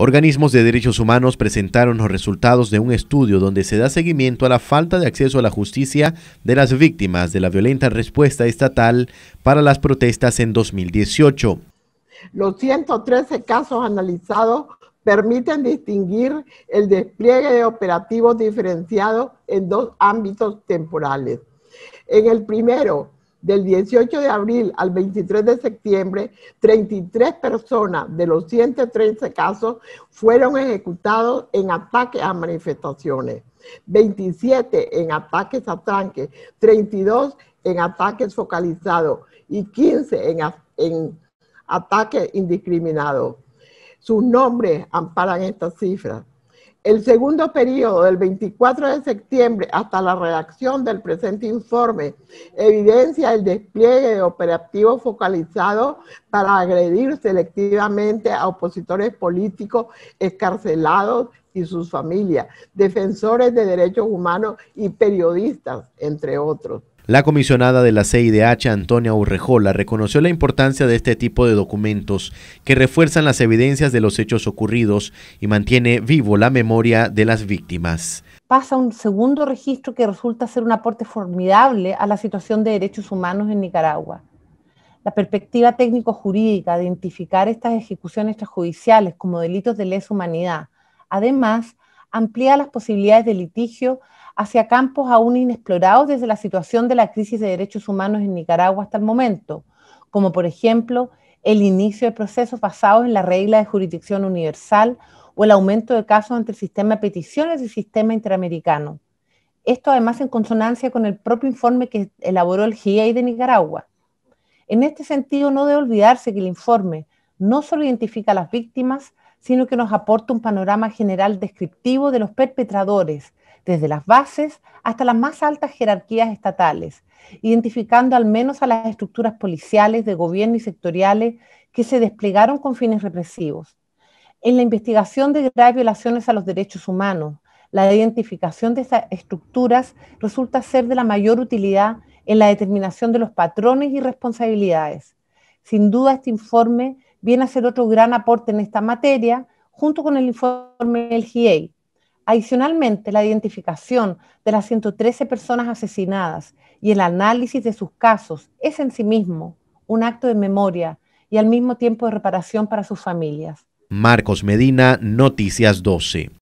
Organismos de derechos humanos presentaron los resultados de un estudio donde se da seguimiento a la falta de acceso a la justicia de las víctimas de la violenta respuesta estatal para las protestas en 2018. Los 113 casos analizados permiten distinguir el despliegue de operativos diferenciados en dos ámbitos temporales. En el primero, del 18 de abril al 23 de septiembre, 33 personas de los 113 casos fueron ejecutados en ataques a manifestaciones, 27 en ataques a tanques, 32 en ataques focalizados y 15 en, en ataques indiscriminados. Sus nombres amparan estas cifras. El segundo periodo, del 24 de septiembre hasta la redacción del presente informe, evidencia el despliegue de operativos focalizados para agredir selectivamente a opositores políticos escarcelados y sus familias, defensores de derechos humanos y periodistas, entre otros. La comisionada de la CIDH, Antonia Urrejola, reconoció la importancia de este tipo de documentos que refuerzan las evidencias de los hechos ocurridos y mantiene vivo la memoria de las víctimas. Pasa un segundo registro que resulta ser un aporte formidable a la situación de derechos humanos en Nicaragua. La perspectiva técnico-jurídica de identificar estas ejecuciones extrajudiciales como delitos de lesa humanidad, además amplía las posibilidades de litigio hacia campos aún inexplorados desde la situación de la crisis de derechos humanos en Nicaragua hasta el momento, como por ejemplo el inicio de procesos basados en la regla de jurisdicción universal o el aumento de casos ante el sistema de peticiones del sistema interamericano. Esto además en consonancia con el propio informe que elaboró el GI de Nicaragua. En este sentido, no debe olvidarse que el informe no solo identifica a las víctimas, sino que nos aporta un panorama general descriptivo de los perpetradores, desde las bases hasta las más altas jerarquías estatales, identificando al menos a las estructuras policiales, de gobierno y sectoriales que se desplegaron con fines represivos. En la investigación de graves violaciones a los derechos humanos, la identificación de estas estructuras resulta ser de la mayor utilidad en la determinación de los patrones y responsabilidades. Sin duda, este informe viene a ser otro gran aporte en esta materia, junto con el informe del GIEI. Adicionalmente, la identificación de las 113 personas asesinadas y el análisis de sus casos es en sí mismo un acto de memoria y al mismo tiempo de reparación para sus familias. Marcos Medina, Noticias 12.